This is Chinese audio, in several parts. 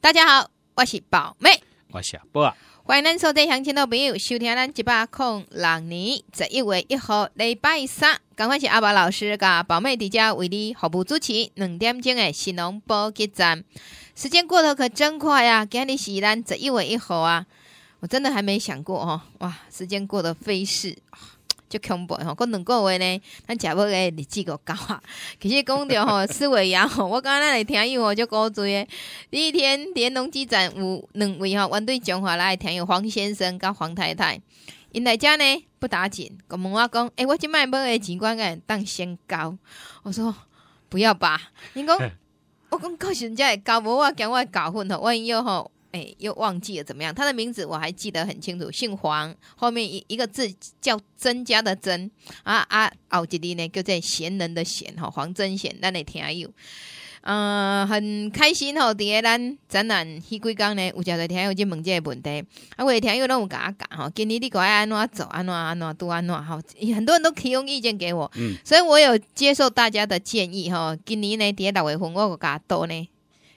大家好，我是宝妹，我是阿波。欢迎咱收在相亲的朋友收听咱一百空六年，十一月一号礼拜三，赶快是阿宝老师噶宝妹迪家为你服务主持两点钟的新农波击站，时间过得可真快呀，今日是咱十一月一号啊，我真的还没想过哦，哇，时间过得飞逝。就恐怖吼，个两个月呢，咱食目诶，日子个到啊？其实讲着吼，思维也吼，我刚刚来听吼，哦，古锥诶。第一天联农机站有两位吼，阮对中华来听有黄先生甲黄太太，因来遮呢不打紧，佮问我讲，诶，我即卖买诶钱款诶当先交，我说不要吧，因讲 我讲到时阵才会交，无我惊我会搞混吼，万一吼。哎，又忘记了怎么样？他的名字我还记得很清楚，姓黄，后面一一个字叫曾家的曾啊啊，奥一迪呢叫做贤人的贤哈，黄曾贤，咱的听友，嗯，很开心吼。伫二，咱展览迄几工呢？有诚侪听友去问个问题，啊，我听友甲我讲讲今年你爱安怎做，安怎安怎拄安怎吼，很多人都提供意见给我，嗯，所以我有接受大家的建议吼。今年呢，伫咧六月份，我有甲多呢。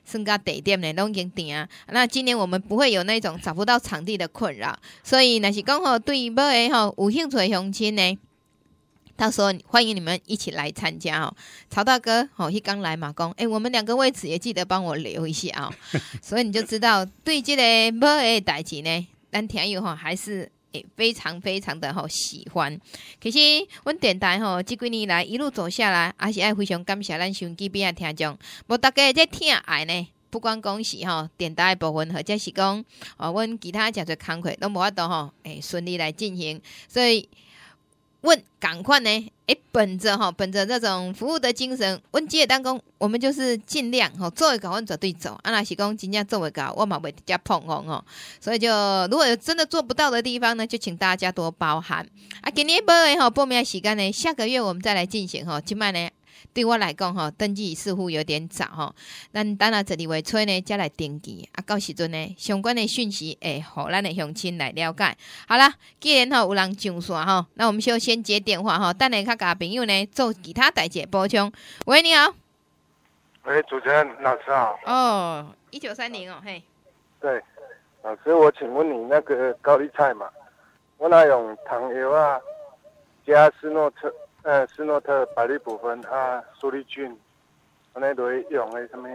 算个地点嘞，拢已经定啊。那今年我们不会有那种找不到场地的困扰，所以那是讲吼，对于要的吼有兴趣相亲呢，到时候欢迎你们一起来参加哦。曹大哥，哦，一刚来马工，哎，我们两个位置也记得帮我留一下哦，所以你就知道，对这个要的代志呢，咱田宇哈还是。诶，非常非常的吼喜欢，其实阮电台吼，即几年来一路走下来，也是爱非常感谢咱收机边的听众。无大家在听爱呢，不光讲是吼，电台的部分或者是讲哦，阮其他诚侪工课都无法度吼，诶，顺利来进行，所以。问赶快呢？哎，本着哈，本着这种服务的精神，问鸡也当工，我们就是尽量哈，做为搞问绝对走，啊，那是讲尽量做为到，我嘛会直接碰红哦。所以就如果有真的做不到的地方呢，就请大家多包涵啊。今年一波哈报名时间呢，下个月我们再来进行哈，今晚呢。对我来讲，吼，登记似乎有点早，吼，咱等到十二月初呢，再来登记。啊，到时阵呢，相关的讯息，会互咱的乡亲来了解。好啦，既然吼有人上线，吼，那我们就先接电话，吼，等下较甲朋友呢做其他代志补充。喂，你好。喂，主持人老师好。哦，一九三零哦，嘿。对，老师，我请问你那个高丽菜嘛，我那用糖油啊，加斯诺特。呃，斯诺特、百利普芬、啊苏利俊，我那都会用的什么？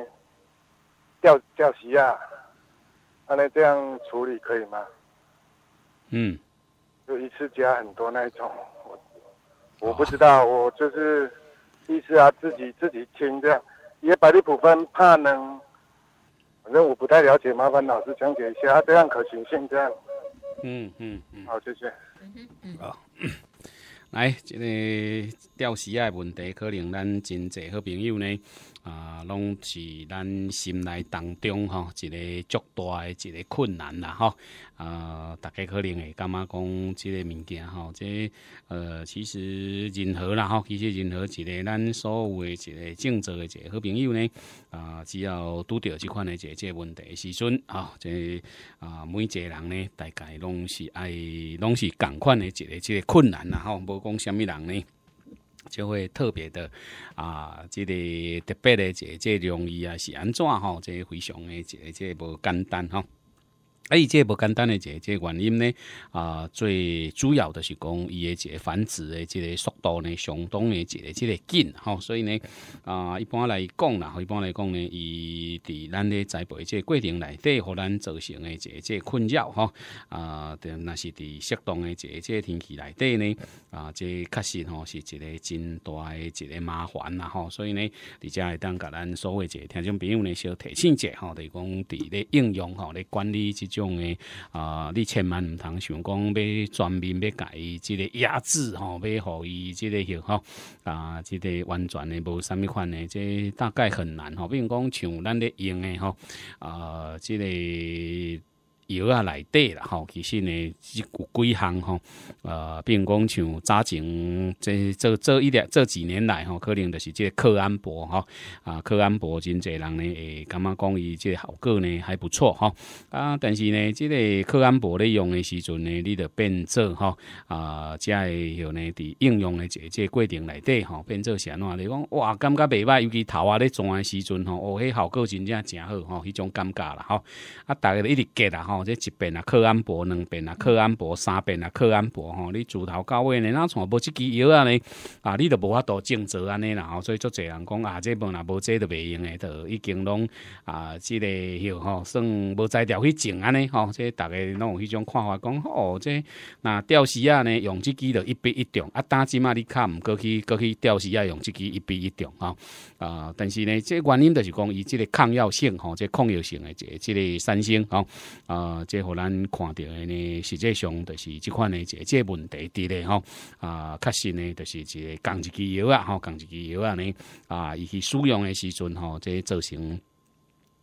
吊调时啊，安那这样处理可以吗？嗯，就一次加很多那一种，我我不知道，我就是意思啊，自己自己听这样，因为百利普芬怕能，反正我不太了解，麻烦老师讲解一下，这样可行性这样。嗯嗯嗯，好，谢谢。嗯嗯，好。来，即个钓时啊问题，可能咱真侪好朋友呢。啊，拢是咱心内当中吼一个足大诶，一个困难啦吼，啊，大家可能会感觉讲即个物件吼？即呃，其实任何啦吼，其实任何一个咱所有诶一个正直诶一个好朋友呢，啊，只要拄着即款诶即个问题时阵啊，即啊，每一个人呢，大概拢是爱，拢是共款诶，一个一个困难啦吼，无讲虾米人呢？就会特别的啊，即个特别的即即容易啊，是安怎吼？即非常的即即无简单吼。啊，即这无简单的，这这原因呢？啊，最主要的是讲，伊的这繁殖的这个速度呢，相当的这个这个紧哈。所以呢，啊，一般来讲啦，一般来讲呢，伊伫咱的栽培这过程内底，互咱造成的这这困扰吼，啊，那是伫适当的这个天气内底呢，啊，这确实哈是一个真大一个麻烦啦哈。所以呢，遮会当，甲咱所有个听众朋友呢，小提醒一下哈，就是讲伫咧应用哈，咧管理这种。用诶，啊！你千万毋通想讲要全面要甲伊即个压制吼，要互伊即个吼，啊，即个完全诶无啥物款诶，即大概很难吼。比如讲像咱咧用诶吼，啊，即个。药啊，内底啦吼，其实呢，几几项吼，呃，比如讲像早前这这这一两这几年来吼，可能就是这克安博吼，啊，克安博真侪人呢，会感觉讲伊这效果呢还不错吼，啊，但是呢，即个克安博咧用的时阵呢，你的变做吼，啊，即个有呢，伫应用的这这过程内底吼，变做啥安怎你讲哇，感觉袂歹，尤其头啊咧转的时阵吼，哦，迄效果真正真好吼，迄种感觉啦吼，啊，大家就一直急啦吼。哦，这一遍啊，克安博两遍啊，克安博三遍啊，克安博吼，你自头到位呢，那全无一支药啊呢，啊，你都无法度正植安尼啦，吼，所以足侪人讲啊，这问啊，无这都袂用的，都已经拢啊，即个吼吼，算无在调去种安尼吼，即个大家拢有迄种看法讲，哦，这那吊丝啊呢，用只支的一比一中啊，单即嘛你较唔过去过去吊丝啊，用只支一比一中啊，啊，但是呢，这原因就是讲伊即个抗药性吼，这抗药性的这这个三星啊啊。啊，即荷咱看到的呢，实际上就是这款的这这问题伫咧吼啊，确实呢，就是一个降一支油啊，吼降一支油啊呢啊，伊去使用的时阵吼，这造成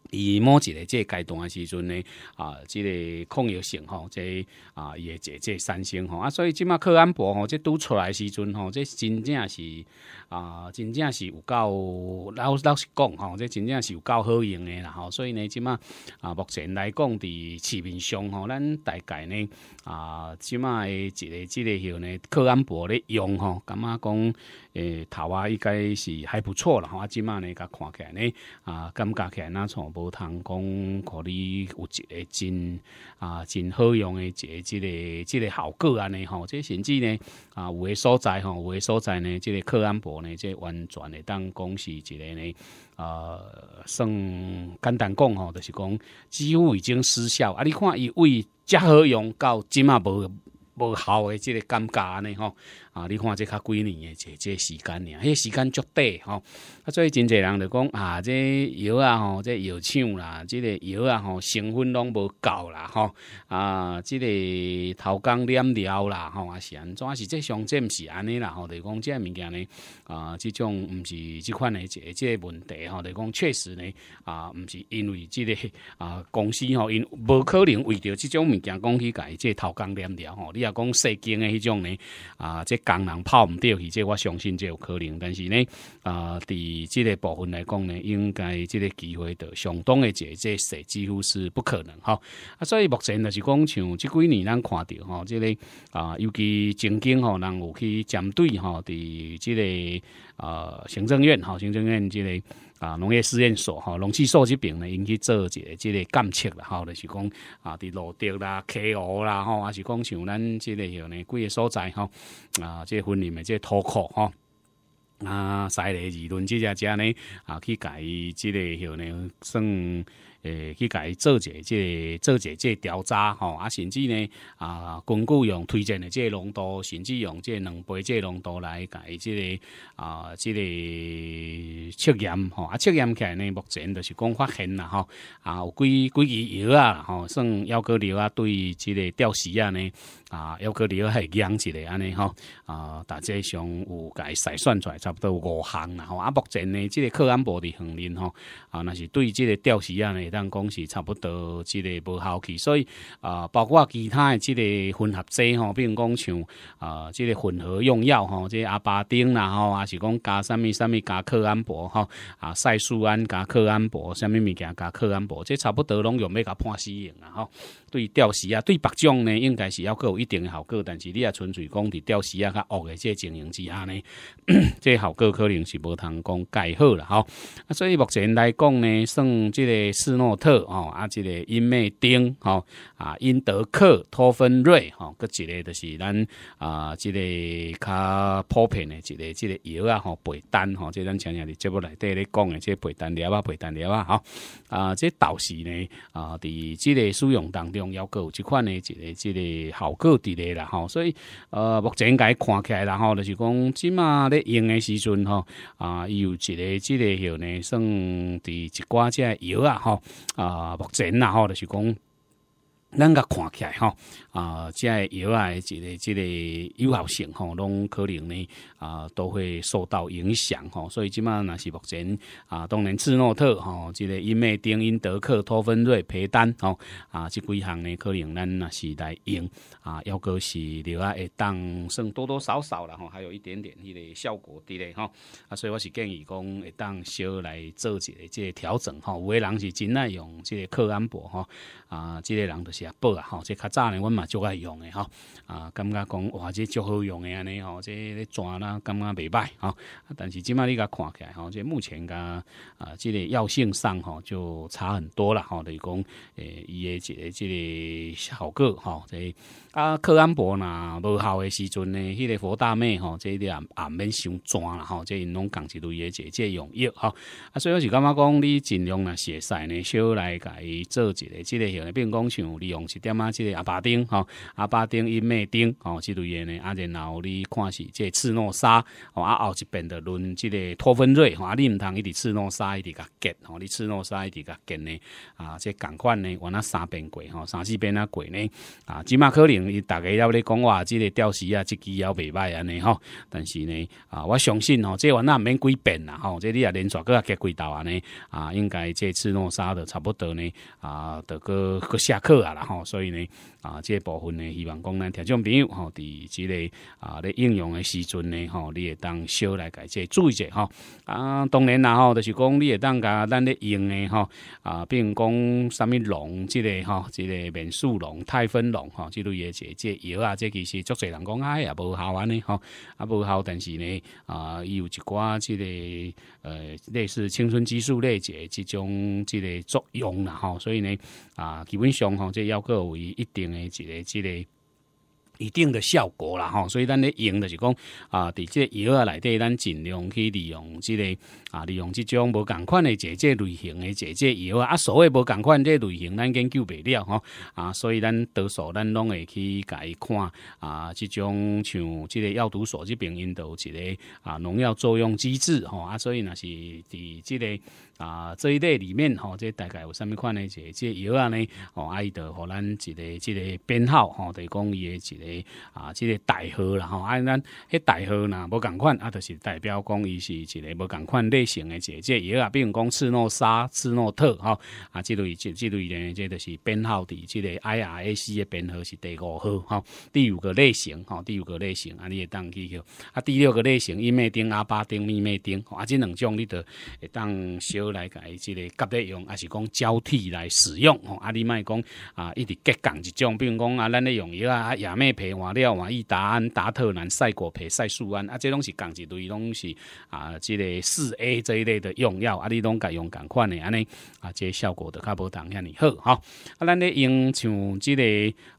以某一个个阶段诶时候呢啊，这个抗药性吼，即啊伊也即即三星吼啊，所以今嘛克安博吼，即拄出来时阵吼，即真正是。啊，真正是有够老老实讲吼，这真正是有够好用的啦吼。所以呢，即嘛啊，目前来讲伫市面上吼，咱大概呢啊，即嘛一个之类号呢，克安博咧用吼，感觉讲诶头啊应该是还不错啦吼。即嘛呢，甲看起来呢啊，感觉起来那从无通讲，互你有一个真啊真好用诶一个之类之个效果安尼吼，即甚至呢啊，有的所在吼，有的所在呢，即个克安博。呢，完全的，当讲是一个呢，呃，简单讲吼，就是讲几乎已经失效啊！你看，伊为这好用到今啊无无效的即个感觉呢，吼。啊！你看这几年的即即时间呢，迄时间足短吼。啊，所以真济人就讲啊，即药啊吼，即药厂啦，即个药啊吼，成分拢无够啦吼。啊，即个头工炼料啦吼，啊是安怎是即上毋是安尼啦？吼，就讲即个物件呢啊，这种毋是即款的即即问题吼，就讲确实呢啊，毋是因为即个啊公司吼，因无可能为着即种物件公司改即头工炼料吼。你要讲细经的迄种呢啊，这。钢人抛唔掉，即我相信即有可能，但是呢，啊，伫即个部分来讲呢，应该即个机会的相当的这这小几乎是不可能吼。啊，所以目前就是讲像即几年咱看到吼，即个啊，尤其曾经吼，人有去针对吼，伫即个。呃，行政院哈，行政院即个啊，农业试验所哈，农技所这边呢，因去做一个即个监测啦，吼，就是讲啊，伫路地啦、K 湖啦，吼，还是讲像咱即个像呢，几个所在哈，啊，即个森林的即个土库哈，啊，使雷雨论即家家呢，啊，去改即个像呢，算。诶，去伊做者即个做者即个调查吼，啊，甚至呢啊，根据用推荐的即浓度，甚至用即两倍即浓度来伊即个啊，即个测验吼，啊，测验起来呢，目前就是讲发现啦吼，啊，有几几支药啊，吼，算幺哥瘤啊，对即个吊丝啊呢，啊，幺哥啊，系养起来安尼吼，啊，大致上有伊筛选出来差不多五项啦吼，啊，目前呢，即个科研部的恒林吼，啊，那是对即个吊丝啊呢。讲讲是差不多，即个无效期，所以啊，包括其他的即个混合剂吼，比如讲像啊，即个混合用药吼，即阿巴丁啦吼，啊是讲加什么什么加克安博吼，啊，赛舒安加克安博，什么物件加克安博，即差不多拢用要甲判死刑啊吼。对吊丝啊，对白种呢，应该是要各有一定的效果，但是你也纯粹讲伫吊丝啊较恶这即情形之下呢，个效果可能是无通讲改好了吼。所以目前来讲呢，算即个诺特哦，啊，这个伊美丁哦。啊，英德克、托芬瑞，哈，个一个就是咱啊，即个较普遍的，一个即个药啊，吼，背单，吼，即咱前日伫节目内底咧讲的，即背单料啊，背单料啊，吼，啊，即倒是呢，啊，伫即个使用当中，抑各有即款的，一个、即个效果伫咧啦，吼，所以呃，目前该看起来，然后就是讲，即嘛咧用的时阵，吼，啊，伊有一个、即个药呢，算伫一寡只药啊，吼，啊，目前呐，哈，就是讲。咱个看起来吼，啊，即个药啊，即个即个有效性吼，拢可能呢啊，都会受到影响吼。所以即马那是目前啊，当然智诺特吼，即个英美丁音、德克、托芬瑞、培丹吼啊，即几项呢，可能咱那是来用啊，要个是另外会当算多多少少了吼，还有一点点迄个效果伫咧吼啊，所以我是建议讲会当小来做一个即个调整吼，有的人是真爱用即个克安博吼啊，即个人就是。报啊，吼，这较早呢，阮嘛足爱用的吼，啊，感觉讲哇，这足好用的安尼吼，这咧转啦，感觉袂歹吼，但是即卖你甲看起来吼，这目前甲啊，即个药性上吼就差很多啦吼，等于讲诶伊诶即个即个效果吼这。啊，柯安博呐，无效的时阵呢，迄个佛大妹吼，这一点毋免伤抓啦吼，即因拢共一类诶个即用药吼。啊，所以我是感觉讲你尽量若是会使呢，小来甲伊做一个即个型比并讲像利用一点啊，即个阿巴丁吼，阿巴丁伊妹丁吼，即类嘢呢，啊，然后你看是即赤诺沙，吼，啊，后一边的论即个托芬瑞吼，啊，你毋通一直赤诺沙一直甲结吼，你赤诺沙一直甲结呢，啊，即共款呢，我那三边贵吼，三四边啊贵呢，啊，即码可能。伊大家了咧讲话，即个吊丝啊，即支也袂歹安尼吼。但是呢，啊，我相信吼，即话那毋免几变啦吼。即你啊连续个啊几几捣安尼啊，应该即次弄沙的差不多呢，啊，就个个下课啊啦吼。所以呢，啊，即部分呢，希望讲咱听众朋友吼，伫即个啊咧应用的时阵呢，吼，你会当少来改即注意者吼。啊，当然啦吼，就是讲你会当甲咱咧用的吼，啊，并讲啥物龙即个吼，即个面数龙、泰芬龙吼，即类的这药啊，这其实足些人工啊，也不好玩呢，吼，也不好。但是呢，啊，有一寡这个呃，类似青春激素类这即种这个作用啦吼。所以呢，啊，基本上，吼，这要各有一定的这个这个。一定的效果啦吼，所以咱咧用的是讲啊，伫即个药啊内底，咱尽量去利用即个啊，利用即种无共款的解这类型的解这药啊，啊所谓无共款这类型，咱研究不了吼啊，所以咱多数咱拢会去改看啊，即种像即个药毒所这病因度一个啊，农药作用机制吼啊，所以若是伫即个。啊，这一类里面吼，这大概有什么款的即这药啊呢？吼，伊就和咱一个即个编号吼，就讲伊的一个啊，即个代号啦吼。啊，咱迄代号呢，无同款啊，就是代表讲伊是一个无同款类型的即这药啊。比如讲，司诺沙、司诺特吼，啊，这类、这、这类的即就是编号的，即个 I R A C 的编号是第五号哈，第五个类型哈，第五个类型啊，你也当记著啊。第六个类型，伊美丁、阿巴丁、咪美丁啊，这两种你会当小。来改即个，夹得用还是讲交替来使用吼？啊，你莫讲啊，一直隔工一种，比如讲啊，咱咧用药啊，亚美皮、华力、华易达、安达特兰、赛果皮、赛素安啊，这拢是同一类拢是啊，即个四 A 这一类的用药啊，你拢改用同款的，安尼啊，即效果都较无同遐尼好吼。啊，咱咧用像即个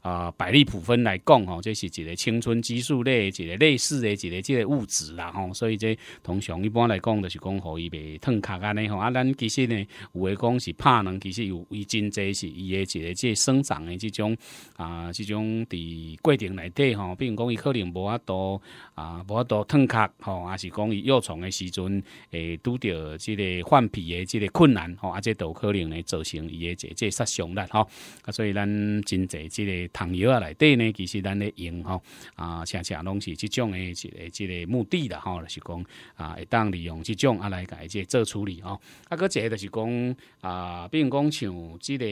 啊，百利普芬来讲吼，这是一个青春激素类一个类似的一个即个物质啦吼，所以即通常一般来讲就是讲，互伊袂褪卡安尼吼啊。咱其实呢，有诶讲是怕，能其实有伊真侪是伊诶一个即生长诶这种啊，这种伫过程内底吼，比如讲伊可能无法度啊无法度脱壳吼，啊是讲伊幼虫诶时阵诶拄着即个换皮诶即个困难吼，啊即都可能咧造成伊诶一个即杀伤力吼，啊所以咱真侪即个糖药啊内底呢，其实咱咧用吼啊恰恰拢是即种诶即个即个目的啦吼，就是讲啊当利用即种啊来改即做处理哦。啊，个即个就是讲啊，比如讲像即个。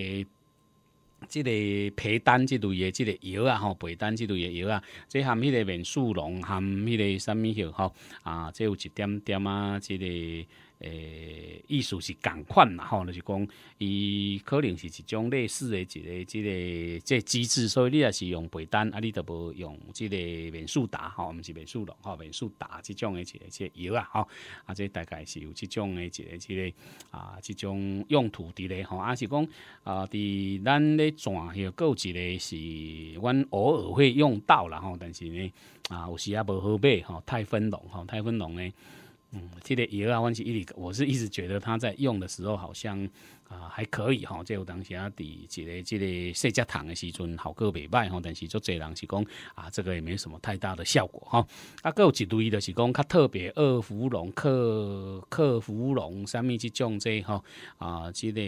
即个皮单即类嘅、即个药啊吼，皮单即类嘅药啊，即含迄个面素绒，含迄个啥物药，吼啊，即有一点点啊，即个。诶，意思是共款啦吼，就是讲，伊可能是一种类似的，一个，即个，个机制，所以你也是用背单，啊，你都无用即个免生素达，吼，毋是免生素，吼，免生素达即种的，一个个药啊，吼，啊，这大概是有即种的，一个，一个，啊，即种用途伫咧吼，啊是讲，啊，伫咱咧转，有一个是，阮偶尔会用到啦，吼，但是呢，啊，有时啊无好买，吼，太分乱，吼，太分乱咧。嗯，这个药啊，问题是，我是一直觉得他在用的时候好像啊还可以哈，这有当时啊伫这个这个社交糖的时阵，效果比歹哈，但是做侪人是讲啊，这个也没什么太大的效果哈。啊，各有一类的是讲，较特别二氟龙、克克芙龙上米，即种这哈啊，这个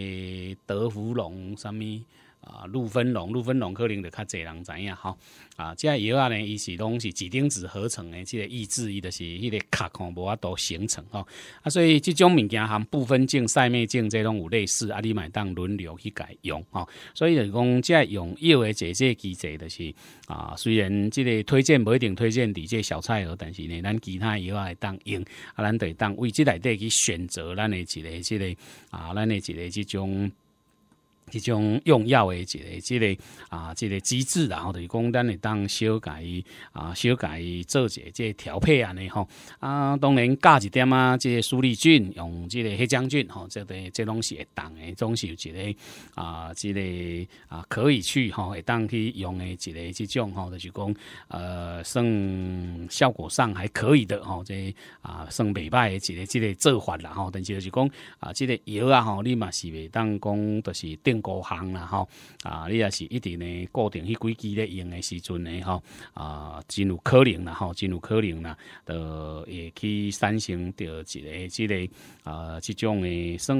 德芙龙上米。啊，氯芬龙、氯芬龙可能就较济人知影吼，啊，即个药啊呢，伊是拢是几丁子合成的，即个抑制伊就是迄个卡孔无法度形成吼，啊，所以即种物件含部分镜、赛美镜这种有类似，啊，你买当轮流去改用吼，所以讲即用药的这些机制就是啊，虽然即个推荐不一定推荐即这小菜盒，但是呢，咱其他药啊会当用，啊，咱得当为这内底去选择咱的之个之个啊，咱的一个这种。一种用药的即个即个啊即个机制，然后就是讲，咱会当修改伊啊修改伊做些即个调配安尼吼啊当然加一点啊，即个苏力菌用即个黑将军吼，即个即拢是会当的，拢是有一个啊即个啊可以去吼会当去用的一个即种吼，就是讲呃算效果上还可以的吼，即啊算袂歹的一个即个做法啦吼，但是就是讲啊即个药啊吼你嘛是会当讲就是定。高行啦，吼啊，你也是一定呢，固定迄几支咧用诶时阵呢，吼啊，真有可能啦，吼，真有可能啦，呃，会去产生掉一个即个啊，即种诶算。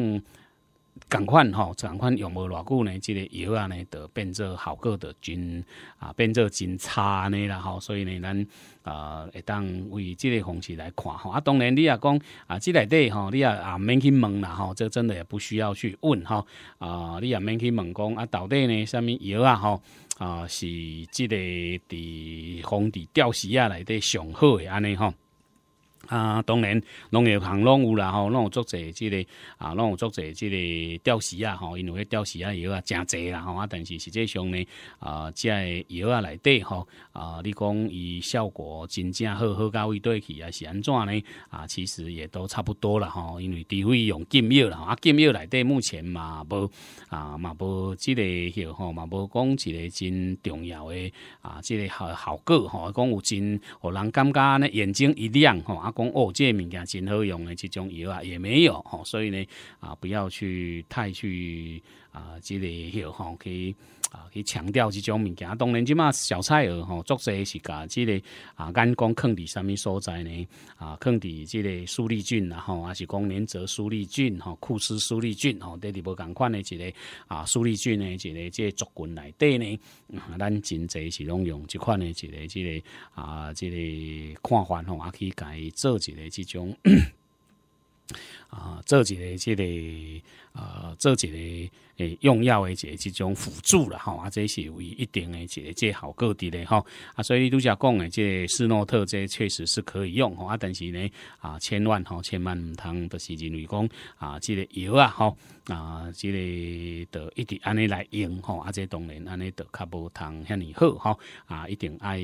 同款吼，同款用无偌久呢，即个药啊呢，就变做效果著真啊，变做真差呢啦吼，所以呢，咱啊会当为即个方式来看吼，啊当然你也讲啊，即内底吼你也啊免去问啦吼，这真的也不需要去问吼。啊，你也免去问讲啊到底呢，什物药啊吼。啊是即个伫防地吊死啊内底上好诶安尼吼。啊，当然，农业行拢有啦吼，拢有做者即个啊，拢有做者即个吊丝啊吼，因为吊丝啊药啊诚济啦吼啊，但是实际上呢啊，即个药啊内底吼啊，你讲伊效果真正好好到位底去啊是安怎呢？啊，其实也都差不多啦吼，因为除非用禁药啦，啊禁药内底目前嘛无啊嘛无即个药吼嘛无讲一个真重要的啊，即个效效果吼，讲有真互人感觉呢眼睛一亮吼啊。讲哦，这物件真好用的这种药啊，也没有吼，所以呢，啊，不要去太去啊，这类有哈，可以。啊，去强调这种物件，当然即嘛小菜儿吼，作者是甲即个啊，眼光抗伫啥物所在呢？啊，抗伫即个苏丽啊，吼，还是讲连泽苏丽俊吼，库斯苏丽俊吼，底底无共款的一个啊，苏丽俊的一个即个族群内底呢？咱真济是拢用即款的一个即个啊，即个看法吼，啊，去甲伊做一个即种啊，做一个即个。呃，做一个诶用药诶一个这种辅助了吼，啊，这是有一定诶一个即效果滴咧吼，啊，所以你若讲诶，即斯诺特即确实是可以用吼，啊，但是呢，啊，千万吼，千万唔通就是认为讲啊，即个药啊吼，啊，即个就一直安尼来用吼，啊，即当然安尼就较无通遐尼好吼，啊，一定爱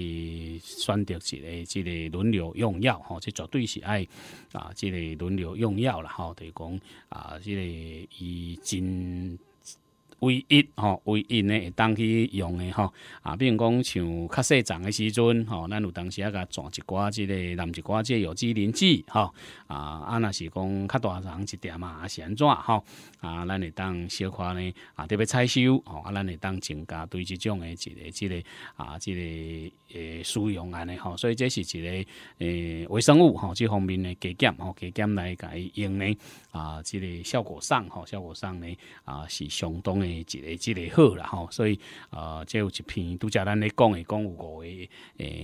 选择一个即个轮流用药吼，即绝对是爱啊，即个轮流用药啦吼，等于讲啊，即个。是真唯一吼，唯一呢，会当去用的吼啊，比如讲像较细长的时阵吼，咱有当时啊甲壮一寡即个南一寡即个有机磷剂吼啊啊若是讲较大丛一点嘛，啊安怎吼啊，咱会当小可呢啊特别采收吼，啊咱会当增加对即种的之个即个啊即个。诶，使用安尼吼，所以这是一个诶微生物吼，这方面的加减吼，加减来改用呢，啊，这个效果上吼，效果上呢，啊，是相当的，一个，一个好啦吼，所以啊，这有一篇拄则咱咧讲的讲有五个诶，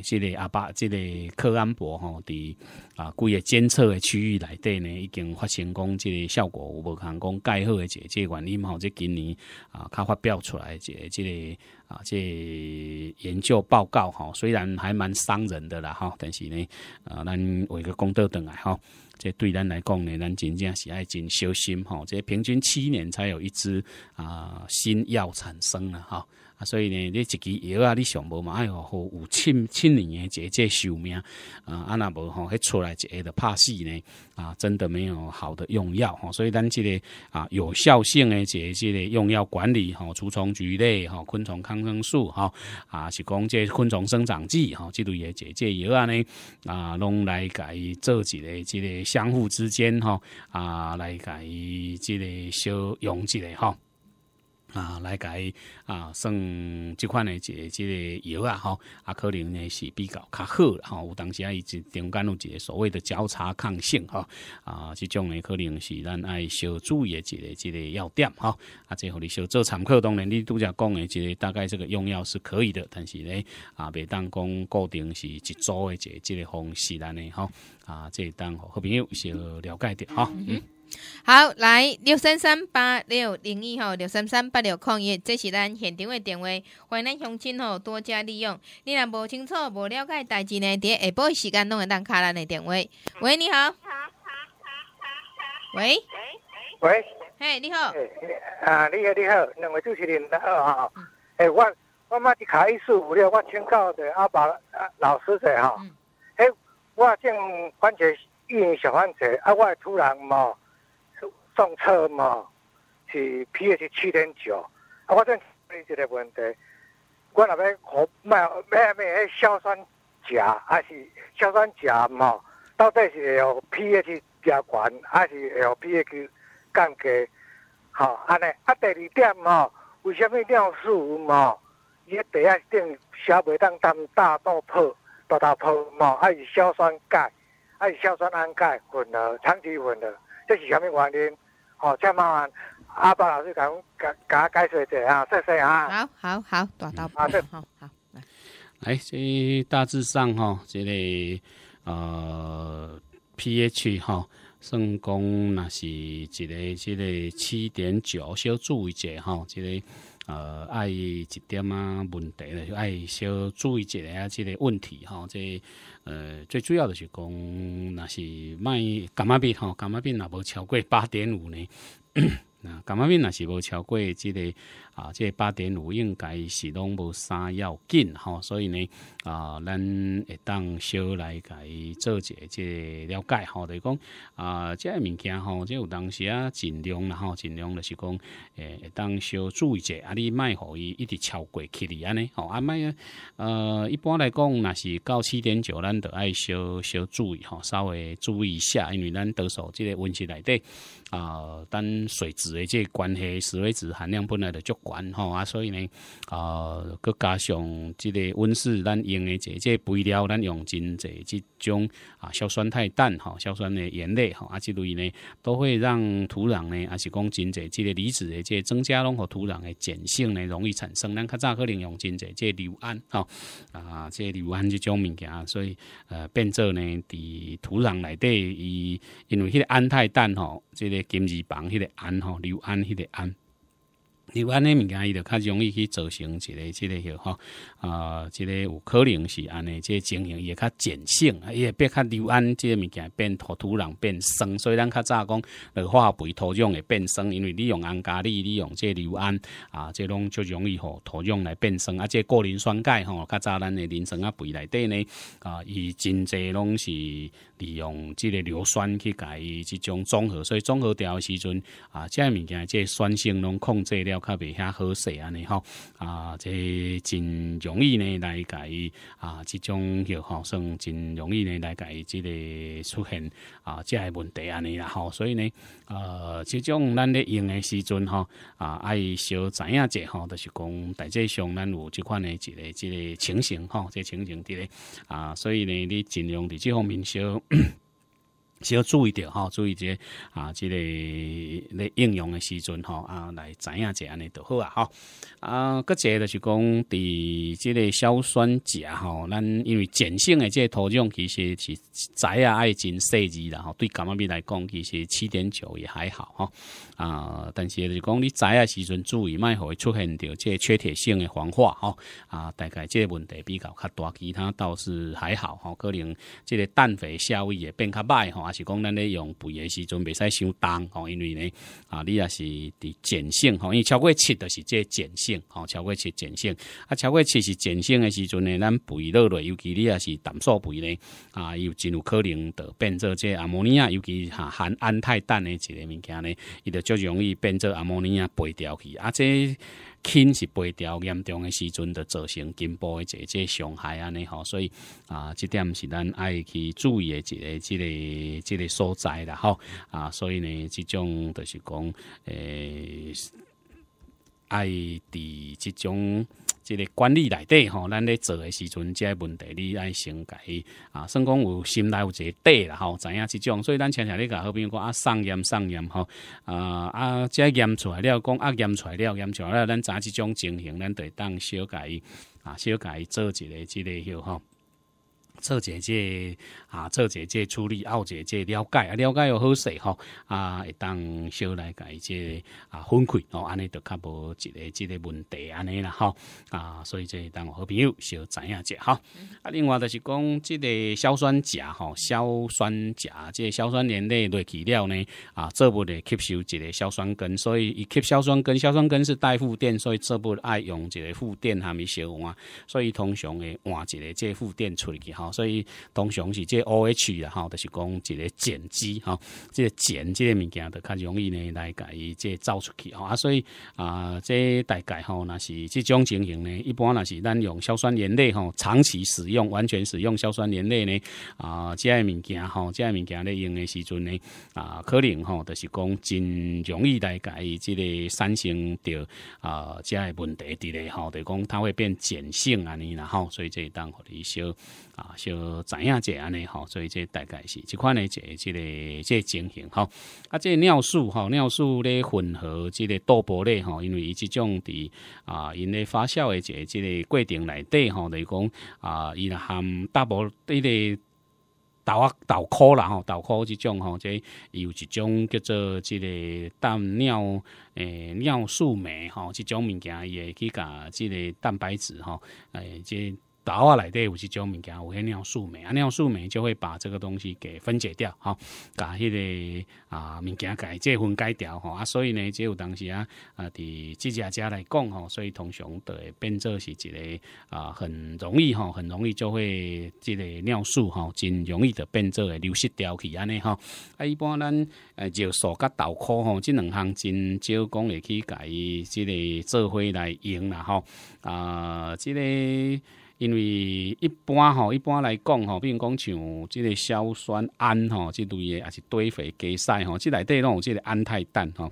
即个阿爸，即个克安博吼伫啊，规个监测的区域内底呢，已经发生讲，即个效果有无可能讲介好个即个原因吼，即今年啊，他发表出来即即个。啊，这研究报告哈，虽然还蛮伤人的啦哈，但是呢，啊，咱为个功德等来哈，这对咱来讲呢，咱真正是爱真小心哈，这平均七年才有一支啊新药产生了哈。所以呢，你一支药啊，你上无嘛？哎哟，好有七七年诶，这这寿命啊，啊那无吼，迄出来一下就拍死呢啊！真的没有好的用药吼。所以咱这个啊，有效性诶，这个用药管理吼，除虫菊类吼，昆虫抗生素吼，啊，是讲这昆虫生长剂吼，这类诶，这这药呢啊，拢来改做一个这个相互之间吼，啊，来改这个小用一类吼。啊，来改啊，算这款的这这个药啊，吼，啊，可能呢是比较较好吼，有当时啊，伊就中间有一个所谓的交叉抗性吼、啊，即种呢可能是咱爱小注意一个一个要点吼、啊，最后你小做参考，当然你拄则讲的这个大概这个用药是可以的，但是呢，啊，别当讲固定是一周的这这个方式来呢，吼，啊，这当好好朋友小了解点哈。好，来六三三八六零一号，六三三八六空一，这是咱现场的电话，欢迎咱乡亲吼多加利用。你若无清楚、无了解代志呢，第下波时间拢会当卡咱的电话。喂，你好。好好喂。喂。喂。嘿，你好。啊，你好，你好，两位主持人，你好哈。哎，我我嘛的卡一四五六，我请教的阿爸啊老师者哈。哎，我正翻者一小贩者，啊，我突然冒。上车嘛，是 pH 七点九。啊，我先问一个问题：我那边卖买买买硝酸钾还是硝酸钾嘛？到底是用 pH 加悬还是用 pH 降低？吼，安尼。啊，第二点嘛，为什么尿素嘛？伊个第一点，写袂当当大豆泡，大豆泡嘛，还是硝酸钙，还是硝酸铵钙混合、长期混合？即是咁样讲好、哦，麻烦阿伯老师讲，介介解说者啊，谢谢啊。好好好，大谢阿叔。好，来，来，即大致上哈，即个呃 p h 哈，圣宫那是一个即个七点九，小注意者哈，即个。呃，爱一点啊，问题咧，就爱小注意一下这个问题哈。这呃，最主要的是讲，那是卖感冒病哈，感冒病那无超过八点五呢。那感冒病那是无超过这个。啊，这八点五应该是拢无啥要紧吼，所以呢，啊，咱会当小来伊做一下这了解吼，就是讲啊，这物件吼，即有当时啊，尽量然后尽量就是讲，诶，会当小注意者啊，你卖互伊一直超过去哩安尼，吼，啊卖呃，一般来讲若是到七点九，咱着爱小小注意吼，稍微注意一下，因为咱得手即个温室内底啊，等水质的这关系，实位质含量本来就足。完吼啊，所以呢，呃，佮加上即个温室，咱用的即个肥料，咱用真侪即种啊，硝酸钛氮吼，硝酸的盐类吼，啊，即类呢都会让土壤呢，啊，是讲真侪即个离子的即增加拢，互土壤的碱性呢，容易产生。咱较早可能用真侪即硫胺吼，啊，即硫胺即种物件，所以呃，变做呢，伫土壤内底，伊因为迄个氨钛氮吼，即个金鱼棒迄个氨吼，硫胺迄个氨。你安尼物件伊就较容易去造成一个即个许吼。啊，即个有可能是安尼，即个情形也较碱性，也变较硫胺即个物件变土土壤变酸，所以咱较早讲，你化肥土壤会变酸，因为你用氨加喱，你用即个硫胺啊，即拢就容易吼土壤来变酸。啊，即个过磷酸钙吼，较早咱的磷酸啊肥内底呢，啊，伊真侪拢是利用即个硫酸去伊即种综合，所以综合调的时阵啊，即个物件即酸性拢控制了，较袂遐好势安尼吼。啊，即真容易呢，来解啊，即种学生真容易呢，来解即个出现啊，即个问题安尼啦吼，所以呢，呃，即种咱咧用诶时阵吼啊，爱小知影一下吼，就是讲，大致上咱有即款诶一个、即个情形即这情形咧啊，所以呢，你尽量伫即方面小。需要注意到点注意这啊，这个咧应用的时阵吼，啊，来怎样这样尼都好啊吼，啊，个这就是讲，伫这个硝酸钾吼，咱因为碱性的这土壤其实是知样爱真细致啦吼，对感仔蜜来讲，其实七点九也还好哈。啊，但是就讲你栽的时阵注意，莫互会出现着即缺铁性的黄化吼啊，大概即问题比较较大，其他倒是还好吼。可能即个氮肥消费也变较歹吼，还是讲咱咧用肥的时阵袂使伤重吼，因为呢啊，你也是伫碱性吼，因为超过七就是即碱性吼，超过七碱性啊，超过七是碱性的时阵呢，咱肥落来，尤其你也是氮素肥呢啊，有真有可能的变作即阿摩尼亚，尤其含氨态氮的一个物件呢，伊就。就容易变做阿莫尼亚背掉去，啊，这轻是背掉，严重的时阵的造成颈部的这这伤害安尼吼，所以啊，这点是咱爱去注意的，一个、一个、一个所在啦吼，啊，所以呢，这种就是讲，诶，爱第这种。即个管理内底吼，咱咧做诶时阵，即个问题你爱先改己啊，算讲有心内有一个底啦吼，知影即种，所以咱常常咧甲朋友讲啊，送严送严吼，啊啊，即严出来了，讲啊严出来了，严出来了，咱早即种情形，咱会当小改己啊，小改己做一个即个效吼。做姐姐啊，做姐姐处理，奥姐姐了解啊，了解又好势吼啊，会当小来解即啊，分开哦，安尼就较无一个即个问题安尼啦吼啊，所以即当好朋友小知影者吼啊，另外就是讲即个硝酸钾吼，硝酸钾即硝酸盐类类起料呢啊，做不咧吸收一个硝酸根，所以一吸硝酸根，硝酸根是带负电，所以做不爱用一个负电含去小换，所以通常会换一个即负电出去吼。所以通常是这 O H 啊，吼，就是讲一个碱基哈，这碱这个物件都较容易呢来改这造出去啊，所以啊这大概吼若是这种情形呢，一般若是咱用硝酸盐类吼，长期使用完全使用硝酸盐类呢啊，这物件哈，这物件咧用的时阵呢啊，可能哈就是讲真容易来改这个产生掉啊，这问题伫咧哈，就讲它会变碱性安尼啦吼，所以这一互你少。啊，像怎样解安呢？吼，所以这大概是这款呢，一个这个这情形。吼。啊，这尿素吼，尿素咧混合这个豆波类吼，因为伊这种伫啊，因咧发酵的一个这个过程内底哈，来讲啊，伊含大部这个豆啊豆蔻啦吼，豆蔻即种吼，这有一种叫做即个蛋尿诶尿素酶吼，即种物件伊会去甲即个蛋白质吼，诶这。稻啊来的有一种物件，有迄尿素酶啊，尿素酶就会把这个东西给分解掉，哈，甲迄个啊物件改借分解掉，哈啊，所以呢，即有当时啊啊，伫自家家来讲，吼，所以通常都会变作是一个啊很容易，吼，很容易就会即个尿素，吼，真容易的变作流失掉去安尼，哈啊，一般咱呃尿素甲豆蔻吼，即两项真少讲会去改即个做伙来用啦，哈啊，即个。因为一般吼，一般来讲吼，比如讲像即个硝酸铵吼，即类嘢，也是堆肥加晒吼，即内底拢有即个氨态氮吼。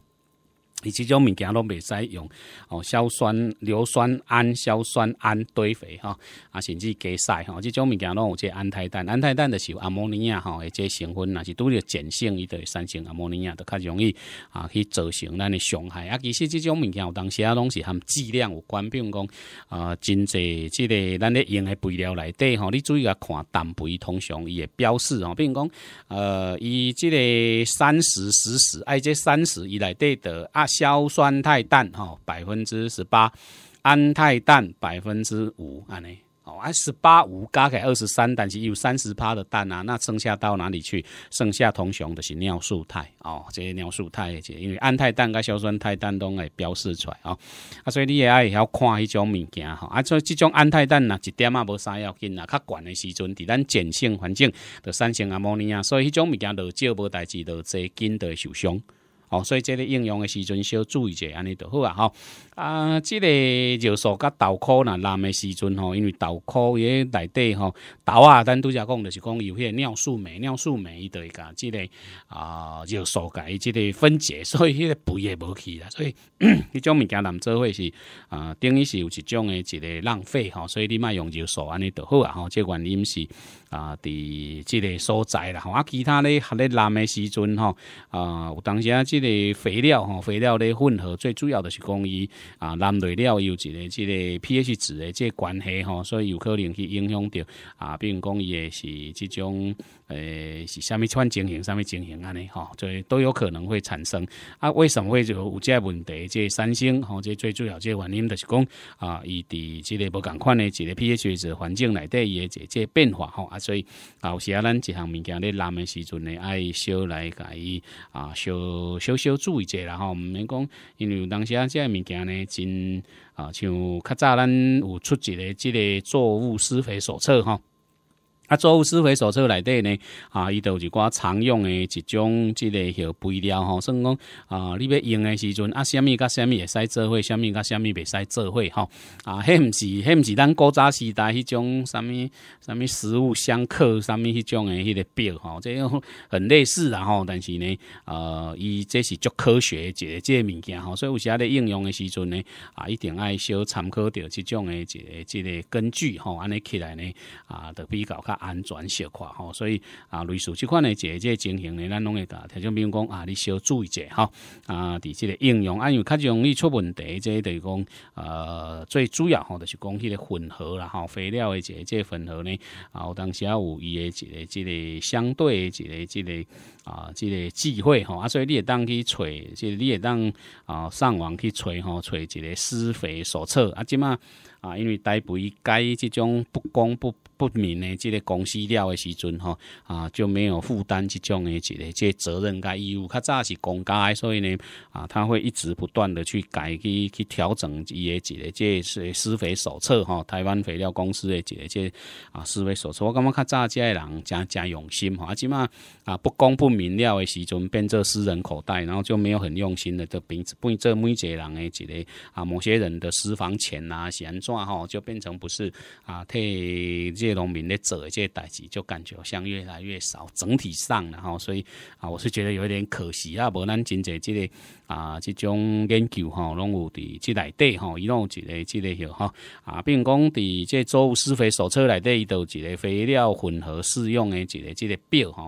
伊即种物件都袂使用哦，硝酸、硫酸铵、硝酸铵堆肥哈啊，甚至加晒吼。即种物件拢有这氨态氮，氨态氮就是候，氨摩尼亚即这成分若是拄着碱性，伊就会生成摩尼亚，就较容易啊去造成咱的伤害。啊，其实即种物件有当时啊，拢是含质量有关，比如讲啊，真侪即个咱咧用诶肥料内底吼，你注意甲看氮肥通常伊会标示吼，比如讲呃，伊即个三十、四十，哎，这三十伊内底的啊。硝酸钛氮，哈，百分之十八；氨态氮百分之五，安尼。哦，十八五加起来二十三，但是有三十趴的氮啊，那剩下到哪里去？剩下同雄的是尿素肽哦，这些尿素态，且因为氨态氮跟硝酸钛氮都会标示出来啊，啊，所以你也爱晓看迄种物件吼，啊，所以这种氨态氮呐，一点啊无啥要紧啊，较悬的时阵，伫咱碱性环境的生成阿莫尼亚，所以迄种物件都少无代志，都侪见会受伤。哦，所以这个应用的时阵小注意一下，安尼就好啊！吼，啊，这个尿素甲豆蔻呐，男的时阵吼，因为豆蔻也内底吼豆啊，咱拄则讲就是讲有迄个尿素酶、尿素酶伊会甲即个啊尿素甲伊即个分解，所以迄个肥也无去啦。所以迄种物件男做会是啊，等于是有一种的一个浪费吼，所以你卖用尿素安尼就好啊！哈，这原因是。啊，伫即个所在啦，吼啊，其他咧合咧蓝诶时阵，吼啊，有当时啊，即个肥料吼，肥料咧混合，最主要就是讲伊啊，蓝材了有一个即个 pH 值即个关系吼，所以有可能去影响到啊，并讲伊诶是即种。诶，是下物款情形，营？物情形安尼，吼，所以都有可能会产生啊。为什么会有这个问题？即三星，吼，即最主要即原因就是讲啊，伊伫即个无共款的一个 p h 值环境内底，伊会即这变化，吼啊，所以啊，有时啊，咱一项物件咧，拿的时阵呢，爱少来甲伊啊，少少少注意者啦，吼。毋免讲，因为有当时啊，即个物件呢，真啊，像较早咱有出一个即个作物施肥手册，吼。啊，物思维手册内底呢，啊，伊有一寡常用诶一种即个许肥料吼，算讲啊，你要用诶时阵啊，虾米甲虾米会使做伙，虾米甲虾米袂使做伙吼。啊，迄毋是迄毋是咱古早时代迄种虾米虾米食物相克，虾米迄种诶迄个表吼，这样很类似啦吼。但是呢，呃，伊这是足科学一个即个物件吼，所以有时啊咧应用诶时阵呢，啊，一定爱小参考着即种诶个即个根据吼，安尼起来呢，啊，对比较较。安全小看吼，所以啊，类似即款呢，一个这情形呢，咱拢会甲听众朋友讲啊，你小注意一下哈。啊，伫即个应用啊，为较容易出问题。这等于讲，呃，最主要吼，就是讲迄个混合啦吼，肥料的一个这混合呢，啊，有当时啊有伊的一个，这个相对一个，这个啊，这个智慧吼啊，所以你也当去找，即你也当啊上网去找吼，找一个施肥手册啊，即嘛。啊，因为逮捕伊改这种不公不不明的这个公司料的时阵吼，啊就没有负担这种的一个这责任跟义务较早是公开，所以呢，啊他会一直不断的去改去去调整伊的一个这施肥手册哈，台湾肥料公司的这个这啊施肥手册，我感觉较早这人真真用心哈，起码啊不公不明料的时阵变作私人口袋，然后就没有很用心的这并分这每一个人的这个啊某些人的私房钱呐，哈，就变成不是啊替这农民咧做的这些代志，就感觉像越来越少。整体上呢，哈，所以啊，我是觉得有一点可惜啊。无咱真侪即个啊，即种研究吼，拢有伫即内底吼，伊拢有一个即个有吼啊，并讲伫即做施肥手册来底伊都有一个肥料混合适用的一个即个表哈，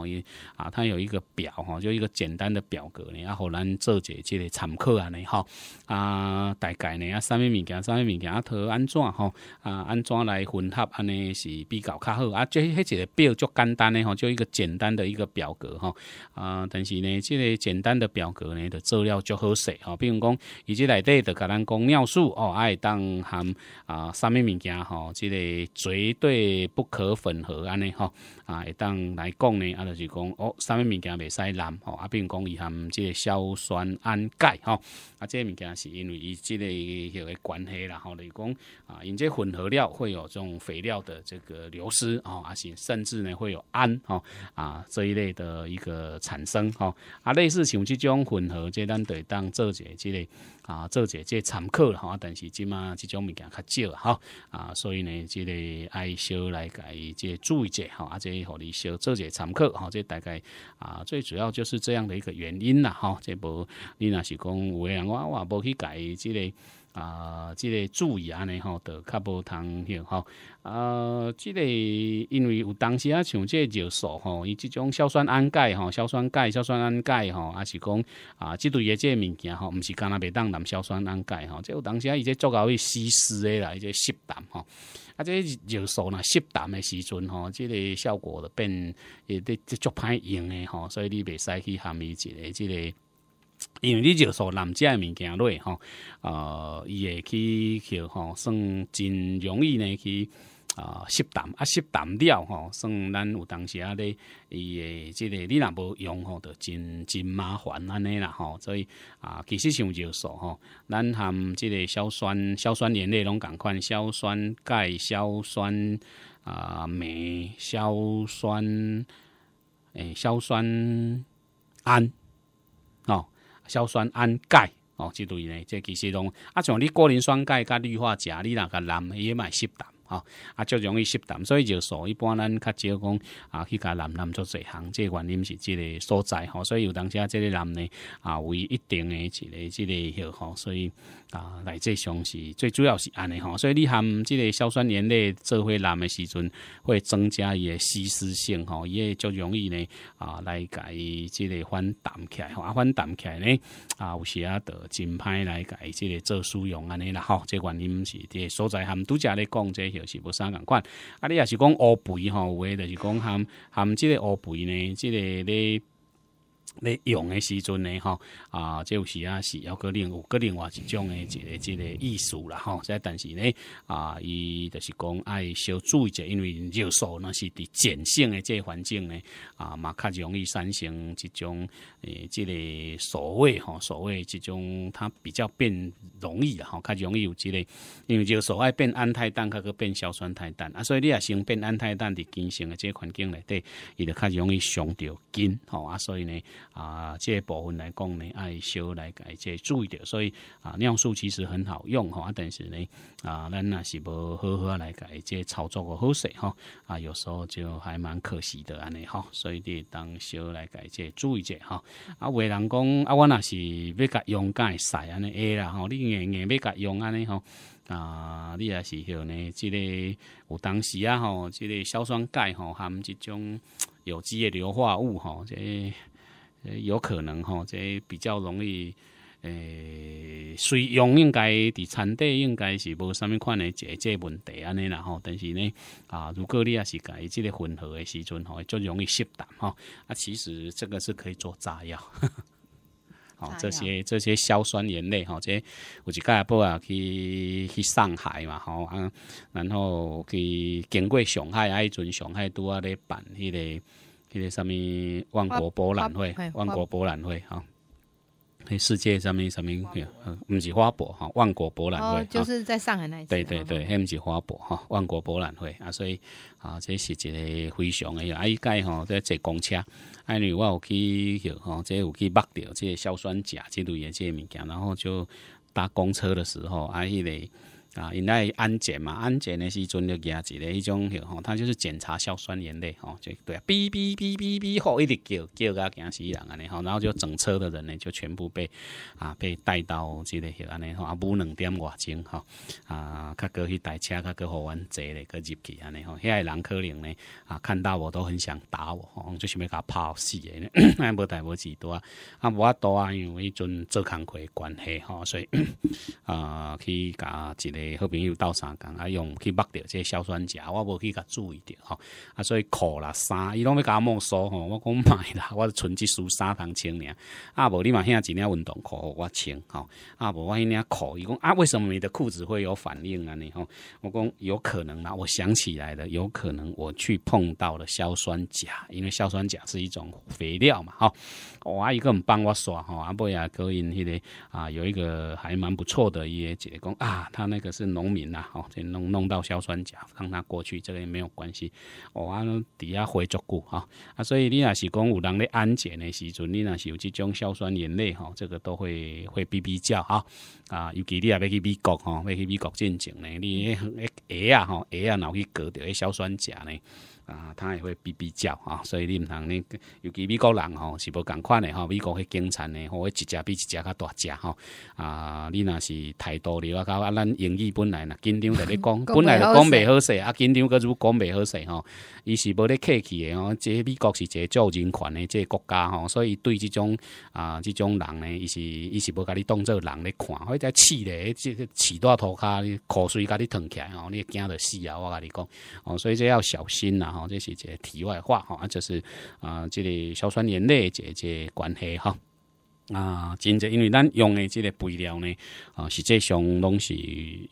啊，它有一个表哈，就一个简单的表格呢，啊，互咱做者即个参考安尼吼啊，大概呢啊，啥物物件，啥物物件啊，套按。怎吼啊？安怎来混合？安尼是比较较好啊。即迄一个表足简单嘞吼，就一个简单的一个表格吼啊。但是呢，即个简单的表格呢，就资料足好势吼。比如讲，伊即内底就甲咱讲尿素哦，爱当含啊啥物物件吼，即个绝对不可混合安尼吼啊。会当来讲呢，啊，就是讲哦，啥物物件袂使拿吼啊，比如讲伊含即个硝酸铵钙吼。啊，这物件是因为伊这个迄个关系，然后来讲啊，因这混合料会有种肥料的这个流失哦，啊是甚至呢会有氨哦啊这一类的一个产生哦，啊类似像这种混合这单得当作些之类。啊，做者即参考了哈，但是即嘛即种物件较少哈啊，所以呢，即个爱小来改即注意者哈，啊即互你小做者参考哈，即大概啊最主要就是这样的一个原因啦哈，即无你若是讲有人我我无去改即个。啊，即个注意安尼吼，著较无通吼。啊，即个因为有当时啊，像即个尿素吼，伊即种硝酸铵钙吼、硝酸钙、硝酸铵钙吼，还是讲啊，即类诶即个物件吼，毋是干若袂当用硝酸铵钙吼。即有当时啊，伊即做搞去稀释诶啦，伊即湿氮吼。啊，即尿素若湿氮诶时阵吼，即个效果就变也得足歹用诶吼，所以你袂使去含伊一个即个。因为你就说难解诶物件类吼，呃，伊会去去吼，算真容易呢去啊，湿氮啊，湿氮掉吼，算咱有当时啊咧，伊诶，即个你若无用吼，就真真麻烦安尼啦吼，所以啊，其实像就说吼，咱含即个硝酸、硝酸盐类拢共款，硝酸钙、硝酸啊、镁、硝酸诶、硝酸氨吼。硝酸铵钙哦，即类呢，即其实拢啊，像你过磷酸钙加氯化钾，你那个男也蛮湿痰哈，啊，就容易湿痰，所以就所一般咱较少讲啊，去甲男男做一行，这原因是这个所在吼，所以有当时啊，这个男呢啊，为一定的一个这个消吼，所以。啊，来这上是最主要是安尼吼，所以你含即个硝酸盐咧做伙蓝的时阵，会增加伊的吸湿性吼，伊也就容易呢啊来改即个反弹起来，反弹起来呢啊有时啊就真歹来改即个做使用安尼啦吼，这原因是的所在含拄则咧讲这又是无啥共款，啊你也是讲乌肥吼，有诶就是讲含含即个乌肥呢，即个咧。咧用诶时阵呢，吼啊，即有时啊，是抑可另有个另外一种诶一个即个意思啦，吼。即但是呢，啊，伊就是讲爱小注意者，因为尿素若是伫碱性诶即个环境呢，啊，嘛较容易产生即种诶，即个所谓吼，所谓即种，它比较变容易啦，吼，较容易有即个，因为尿素爱变氨态氮，较搁变硝酸态氮啊，所以你也先变氨态氮伫碱性诶即个环境内，底，伊就较容易伤着筋吼啊，所以呢。啊，这部分来讲呢，爱烧来改这注意着。所以啊，尿素其实很好用哈，但是呢，啊，咱若是无好好来改这操作个好势哈，啊，有时候就还蛮可惜的安尼哈，所以你当小来改这注意者哈。啊，有人讲啊，我若是要甲用会使安尼 A 啦吼，你硬硬要甲用安尼吼，啊，你也是许呢，即个有当时啊吼，即个硝酸钙吼含即种有机的硫化物吼，即。有可能吼，这比较容易。诶，水溶应该伫产地应该是无什么款诶，即即问题安尼啦吼。但是呢，啊，如果你也是改即个混合诶时阵吼，就容易吸氮吼。啊，其实这个是可以做炸药。好，这些这些硝酸盐类吼，即有几下波啊去去上海嘛吼啊，然后去经过上海，啊，迄阵上海拄啊咧办迄个。迄个什么万国博览会，万国博览会哈，迄世界上面什么？嗯，是花博哈，万国博览会，就是在上海那一次。对对对，迄毋是花博哈，万国博览会啊，所以啊，这是一个非常的。啊，姨改吼在坐公车，阿姨我有去，吼，这有去买着这个硝酸钾之类的这物件，然后就搭公车的时候，啊，迄个。啊，因在安检嘛，安检的时阵就加一个迄种许吼，他就是检查硝酸盐的吼，就对啊，哔哔哔哔哔吼一直叫叫啊，惊死人安尼吼，然后就整车的人呢就全部被啊被带到之个迄安尼吼，啊，无两点外钟吼，啊，较过去台车，较过互阮坐咧，过入去安尼吼，现个人可能呢啊看到我都很想打我，吼、就想要甲拍死的，啊无代无几多啊，啊无多啊，因为迄阵做工课关系吼，所以 啊去甲一个。好朋友斗相共，啊用去抹掉这硝酸钾，我无去甲注意着吼，啊所以裤啦衫，伊拢要甲我没收吼，我讲买啦，我纯系输衫通穿尔，啊无你嘛遐几领运动裤我穿吼，啊无我迄领裤，伊讲啊为什么你的裤子会有反应啊你吼，我讲有可能啦，我想起来了，有可能我去碰到了硝酸钾，因为硝酸钾是一种肥料嘛吼，我一个毋帮我刷吼，啊尾也隔音迄个啊，有一个还蛮不错的伊个姐讲啊，他那个。是农民啊，哈，这弄弄到硝酸钾，让他过去，这个也没有关系。我按底下回足过，哈啊，所以你若是讲有人咧安检的时阵，你若是有这种硝酸盐类，哈，这个都会会比比较哈啊，尤其你啊要去美国，哈，要去美国进境呢，你鞋啊哈鞋啊，然后去割掉些硝酸钾呢，啊，他也会比比较啊，所以你唔通咧，尤其美国人，吼，是不共款的，哈，美国去警产的，吼，一只比一只较大只，哈啊，你若是太多了，啊，到啊，咱英本来呐，紧张在咧 讲，本来就讲袂好势啊！紧张佫如讲袂好势吼，伊是无咧客气的哦。这美国是一个造人权的这国家吼，所以对即种啊即种人呢，伊是伊是无甲你当做人咧看。或者气个气在涂骹，口水甲你吞起来哦，你惊着死啊！我甲你讲哦，所以这要小心啦吼，这是一个题外话啊，就是啊，这个硝酸盐类一个关系吼。啊，真正因为咱用的这个肥料呢，啊，实际上拢是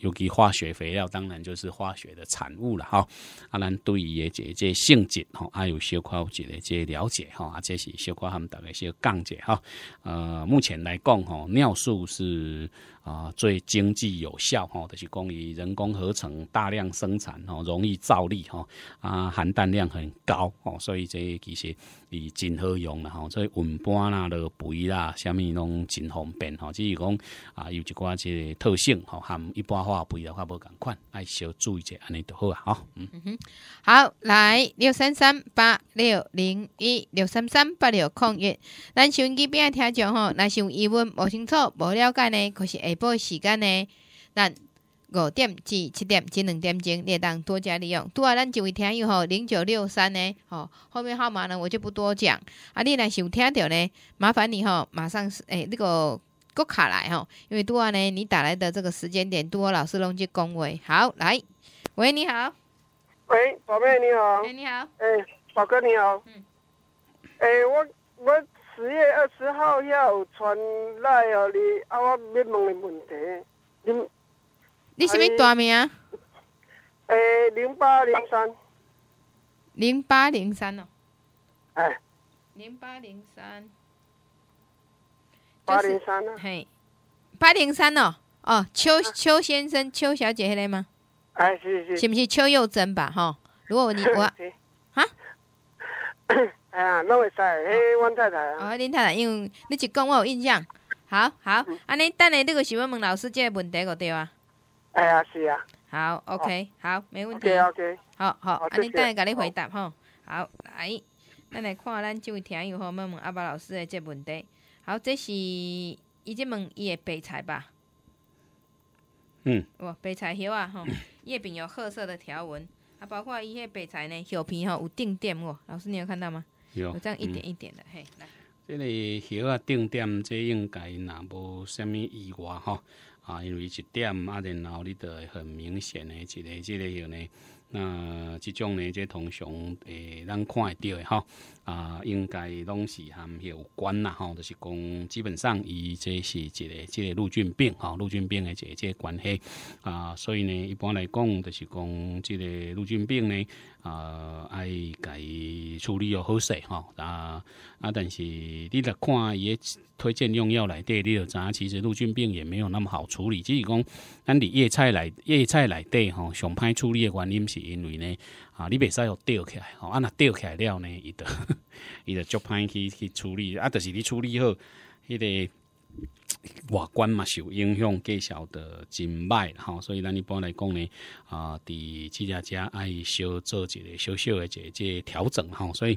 尤其化学肥料，当然就是化学的产物了哈。啊，咱对伊的这这性质哈，啊，有小有号个这了解哈，这是小可他们大概小讲解哈。呃，目前来讲哈，尿素是。啊，最经济有效吼，就是讲以人工合成、大量生产哦，容易造粒哈啊，含氮量很高哦，所以这其实也真好用啦吼。所以稳搬啦、落肥啦，啥物拢真方便吼。只是讲啊，有一寡个特性，吼含一般化肥的话无共款，爱小注意者安尼就好啊。好，来六三三八六零一六三三八六零一，咱收音机边听著吼，那像疑问无清楚、无了解呢，可是播时间呢？咱五点至七点这两点钟，你当多加利用。拄啊，咱就位听友吼零九六三呢，吼后面号码呢，我就不多讲。啊，你是有听着呢，麻烦你吼马上诶那个挂卡来吼，因为多阿呢，你打来的这个时间点，多阿老师拢去恭维。好，来，喂，你好，喂，宝贝你好，哎你好，哎宝哥你好，嗯，哎我我。十月二十号要传来哦，你啊，我要问你问题，你你什么大名？诶，零八零三。零八零三哦。哎。零八零三。八零三呢？嘿，八零三哦哦，邱邱先生、邱小姐迄个吗？哎，是是。是不，是邱幼珍吧？哈，如果你我 啊。哎呀，那会使，嘿，王太太啊！哦，林太太，因为你一讲我有印象，好，好，安尼等下你个想要问老师即个问题，可对啊？哎呀，是啊。好，OK，好，没问题。o k 好好，安尼等下甲你回答吼。好，来，咱来看咱即位听友吼，问问阿爸老师的即个问题。好，这是伊即问伊个白菜吧？嗯。哇，白菜叶啊吼，叶柄有褐色的条纹，啊，包括伊迄白菜呢，叶片吼有定点哦。老师，你有看到吗？有，这样一点一点的嘿，来。这个些啊定点，这应该也无什么意外哈啊，因为一点啊，然后你的很明显的，这个、这个有呢，那这种呢，这通常诶，咱看得到的哈。啊，应该拢是含有关啦吼，就是讲基本上，伊这是一个即个陆军病吼，陆军病的这这关系啊，所以呢，一般来讲，就是讲即个陆军病呢啊，爱伊处理又好势吼，啊啊，但是你了看伊诶推荐用药来对，你知影其实陆军病也没有那么好处理，只是讲，咱伫叶菜来叶菜来底吼，上歹处理的原因是因为呢。啊，你未使互吊起来，吼，啊若吊起来了呢，伊著 伊著足歹去去处理，啊，著是你处理好，迄个外观嘛受影响，计绍的真歹，吼，所以咱一般来讲呢，啊，伫即家家爱小做一个小小的一个调整，吼，所以。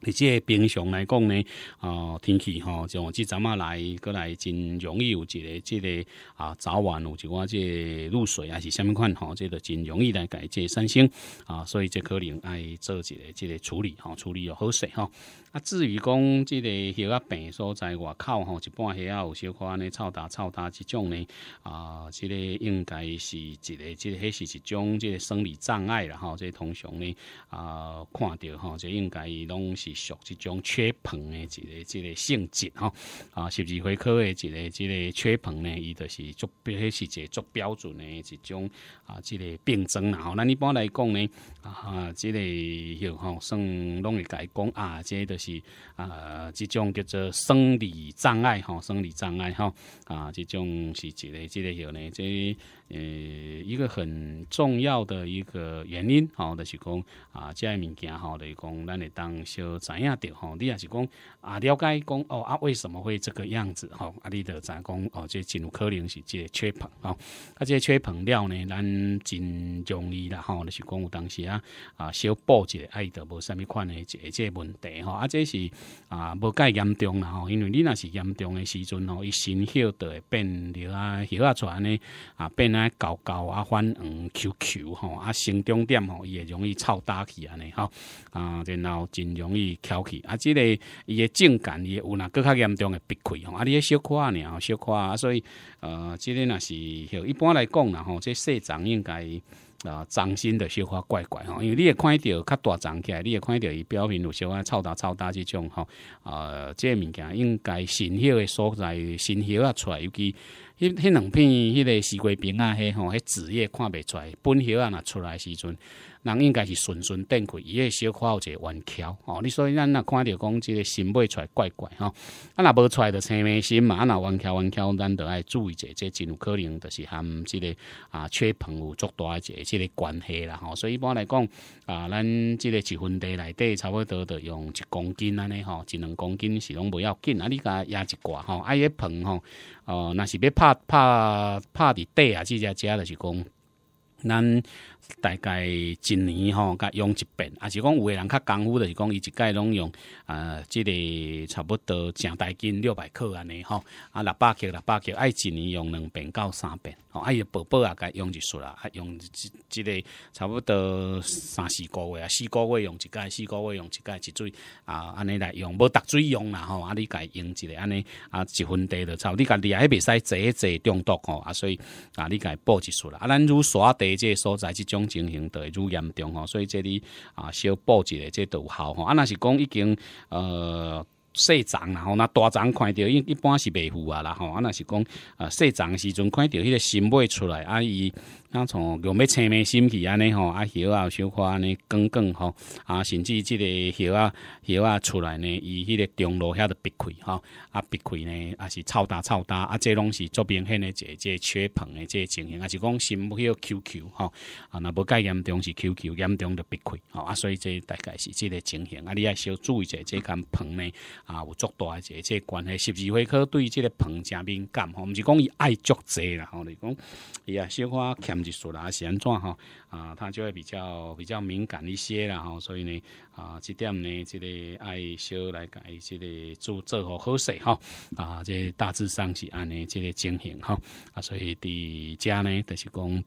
你即平常来讲呢，呃，天气吼，像即阵啊来，过来真容易有一个，即个啊早晚有一寡即露水啊，是啥物款吼，即个真容易来改即三星啊，所以即可能爱做一个即个处理，吼，处理又好势吼。啊，至于讲即个血压病所在外口吼，一半血压有小可安尼臭打臭打即种呢，啊，即个应该是一个，即个迄是一种即个生理障碍啦吼，个通常呢啊看着吼，即应该拢是属即种缺硼的，一个，即个性质吼，啊，十二回科的，一个，即个缺硼呢，伊都是作，迄是足标准的一种啊，即个病症啦吼，咱一般来讲呢，啊，即个，吼，算拢会甲伊讲啊，即个。是啊，这种叫做生理障碍吼，生理障碍吼啊，这种是一个、一个什呢？这。呃，一个很重要的一个原因，吼，就是讲啊，即个物件，吼，就是讲，咱会当小知影着吼，你也是讲啊，了解讲哦，啊，为什么会这个样子，吼，阿里知影讲哦，即真有可能是即个缺硼，吼。啊，即个缺硼了呢，咱真容易啦，吼，就是讲有当时啊，啊，小布置，啊，伊的无啥物款的，即个即问题，吼，啊，这是啊，无介严重啦，吼，因为你若是严重的时阵吼、哦，身新锈会变绿啊，锈啊穿呢，啊，变啊。搞搞啊，反黄 QQ 吼啊，轻中点吼伊会容易臭大起安尼吼，啊，然后真容易翘起啊，即个伊诶，正感伊有若更较严重的鼻溃吼啊，你小夸你吼，小夸啊，所以呃，即个若是一般来讲啦吼，这细长应该啊脏身的小夸怪怪吼，因为你也看到较大长起来，你也看到伊表面有小夸臭大臭大这种吼，啊，这物件应该新迄的所在，新叶啊出来尤其。迄、迄两片、迄个西瓜饼啊，迄吼，迄纸也看袂出，来，本叶啊若出来时阵。人应该是顺顺顶开，伊个小块一者弯翘吼。你所以咱若看着讲即个新买出来怪怪吼，啊若无出来就青眉心嘛，啊若弯翘弯翘，咱着爱注意者，即真有可能就是含即个啊缺硼有足大一即个关系啦吼。所以一般来讲啊，咱即个一分地内底差不多着用一公斤安尼吼，一两公斤是拢袂要紧啊。你甲压一寡吼，啊迄盆吼哦，若是要拍拍拍伫底啊，即只遮着是讲，咱。大概一年吼，甲用一遍，啊，是讲有个人较功夫的是讲，伊一届拢用啊，即个差不多正大斤六百克安尼吼，啊，六百克、六百克，爱一年用两遍到三遍，吼、啊，伊呀，宝宝啊，该用一束啦，啊，用即即个差不多三四个月啊，四个月用一届，四个月用一届，一水啊，安尼来用，无逐水用啦吼，啊，你家用一个安尼啊，一分地就操，你家你也未使坐一做中毒吼，啊，所以啊，你家报一束啦，啊，咱如刷地个所在即。种情形都会愈严重吼，所以这里啊，小报纸的这都效吼。啊，若是讲已经呃，细长然后那大长看到，一一般是袂赴啊啦吼。啊，若是讲啊，细长时阵看到迄个新尾出来啊伊。那从用尾青尾心起安尼吼，啊叶啊小花安尼更更吼，啊甚至即个叶啊叶啊出来呢，伊迄个中路遐都闭开吼，啊闭开呢，啊是臭大臭大，啊即拢是做病害呢，即即缺硼的即情形，啊是讲心迄个 Q Q 吼，啊若无介严重是 Q Q 严重的闭开吼，啊所以即大概是即个情形，啊你也小注意者即间棚呢，啊有足大一个即关系，十二回科对即个棚正敏感吼，毋是讲伊爱足济啦吼，你讲，伊啊小可唔是属是安怎吼啊，他就会比较比较敏感一些啦吼，所以呢，啊，这点呢，即个爱小来改，即个做做好好势吼啊，即大致上是安尼即个情形吼啊，所以伫遮呢，就是讲。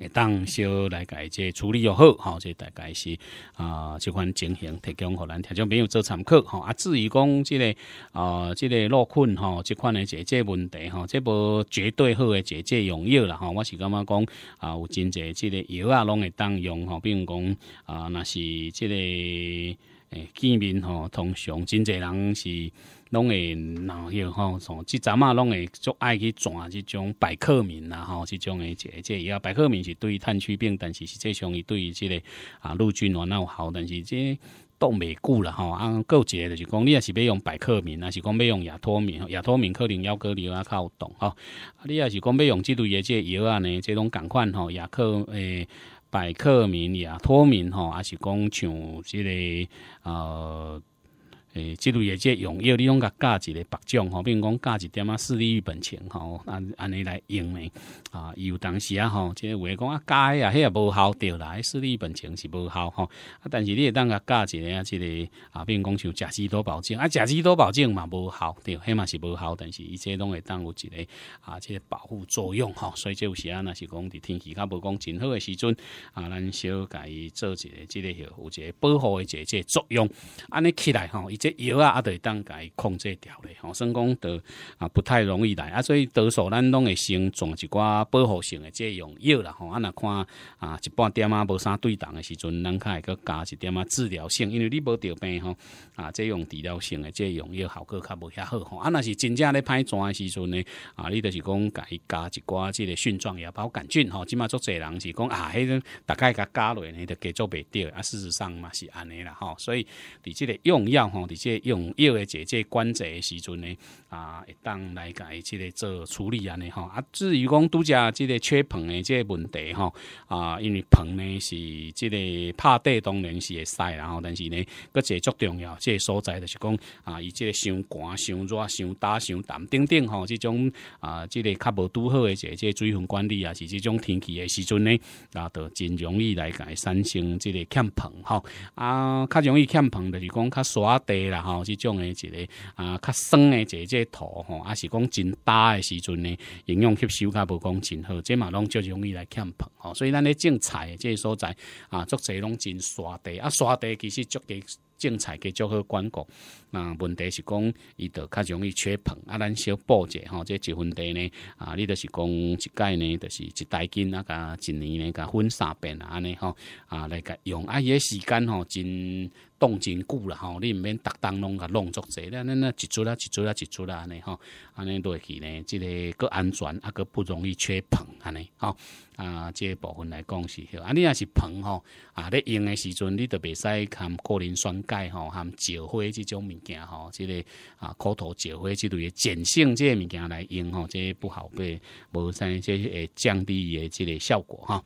会当小来解这处理又好，吼，这大概是啊，这款整形提供互咱听众没有做参考，吼。啊，至于讲这个啊，这个落困，吼，这款的解决问题，吼，这无绝对好的解决用药啦，吼。我是感觉讲啊，有真侪这个药啊，拢会当用，吼，比如讲啊，若是这个。诶，见面吼，通常真侪人是拢会恼火吼，从即阵啊，拢会足爱去转即种百克敏啦，吼，即种诶，即即药百克敏是对于炭疽病，但是实际上伊对于即个啊，陆菌啊，那有效，但是即冻未久啦，吼，啊，够个就是讲，你也是要用百克敏啊，是讲要用亚托敏，亚托敏可能腰隔离啊，较有懂吼，啊，你也是讲要用即类诶，即药啊呢，即种共款吼，亚克诶。百克明呀，托敏吼，还是讲像这个呃。诶，即类诶，即用药，你用个价值个白种吼，比如讲价一点啊，私利与本钱吼，安安尼来用诶啊。有当时啊吼，即个话讲啊，加啊，迄也无效掉来，私利本钱是无效吼。啊，但是你会当个价值啊，即个啊，比如讲像甲基多保证啊，甲基多保证嘛无效掉，迄嘛是无效，但是伊即拢会当有一个啊，即个保护作用吼。所以即有时啊，若是讲伫天气较无讲真好诶时阵啊，咱小甲伊做一个即个有一个保护诶一个即个作用，安尼起来吼，药啊，也会当伊控制掉咧，吼，算讲都啊不太容易来啊，所以多数咱拢会先种一寡保护性的这用药啦，吼，啊若看啊一半点啊无啥对等的时阵，咱较会个加一点啊治疗性，因为你无得病吼啊，这用治疗性的这用药效果较无遐好吼，啊若是真正咧歹转的时阵呢，啊你就是讲伊加一寡这个菌状也包杆菌吼，即码足侪人是讲啊，迄种大概甲加落呢，就给做袂到，啊事实上嘛是安尼啦，吼，所以你这个用药吼，即用药诶，即个管制诶时阵呢，啊，会当来改即个做处理安尼吼啊。至于讲拄则即个缺棚诶，即个问题吼啊，因为棚呢是即个拍地，当然是会使，然后，但是呢，搁最足重要即个所在就是讲啊，伊即个伤寒、伤热、伤大、伤淡，等等吼，即种啊，即个较无拄好诶，即个水分管理啊，是即种天气诶时阵呢，啊，都真容易来改产生即个欠棚吼啊，较容易欠棚就是讲较沙地。啦吼，即种诶一个啊，较生诶即个土吼，抑是讲真焦诶时阵呢，营养吸收较无讲真好，即嘛拢就容易来欠硼吼。所以咱咧种菜诶即个所在啊，足侪拢真沙地啊，沙地其实足易种菜，佮足好管顾。啊，问题是讲伊就较容易缺棚，啊，咱小补者吼，即一分地呢啊，你就是讲一届呢，就是一代金啊，甲一年呢甲分三遍啊安尼吼啊，来甲用啊，伊个时间吼真。冻真久了吼，你毋免逐当拢甲弄作济，那那那一撮啦一撮啦一撮啦安尼吼，安尼落去呢。即个个安全，啊个不容易缺硼安尼吼。啊，即、个部分来讲是，啊你若是硼吼，啊咧用诶时阵，你著袂使含过磷酸钙吼，含石灰即种物件吼，即个啊，口土石灰即类诶碱性即个物件来用吼，即、个不好被无啥这会降低伊诶即个效果吼。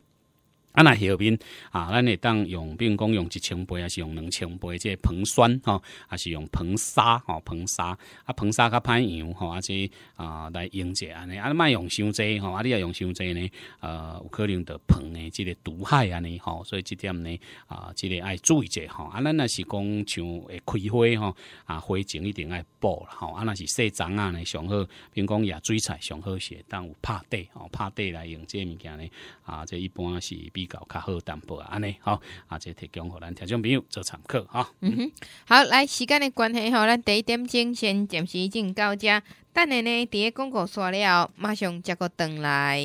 啊，那后面啊，咱会当用，并讲用一千杯啊，是用两千杯，即个硼酸吼，还是用硼砂吼？硼砂啊，硼砂较歹用吼，啊，即啊来用者安尼啊，你卖用伤济吼，啊，你若用伤济呢，呃，有可能着硼诶，即个毒害安尼吼，所以即点呢啊，即个爱注意者吼。啊，咱若是讲像会开花吼啊，花前一定爱补吼。啊，若是细丛啊呢，上好，并讲野水菜上好些，当有拍地吼，拍地来用个物件呢啊，即一般是。比较较好，薄保安尼好，啊，即提供互咱听众朋友做参考吼。嗯哼，好，来时间的关系吼，咱第一点钟先暂时进到这，等下呢，第一广告刷了后，马上再个转来。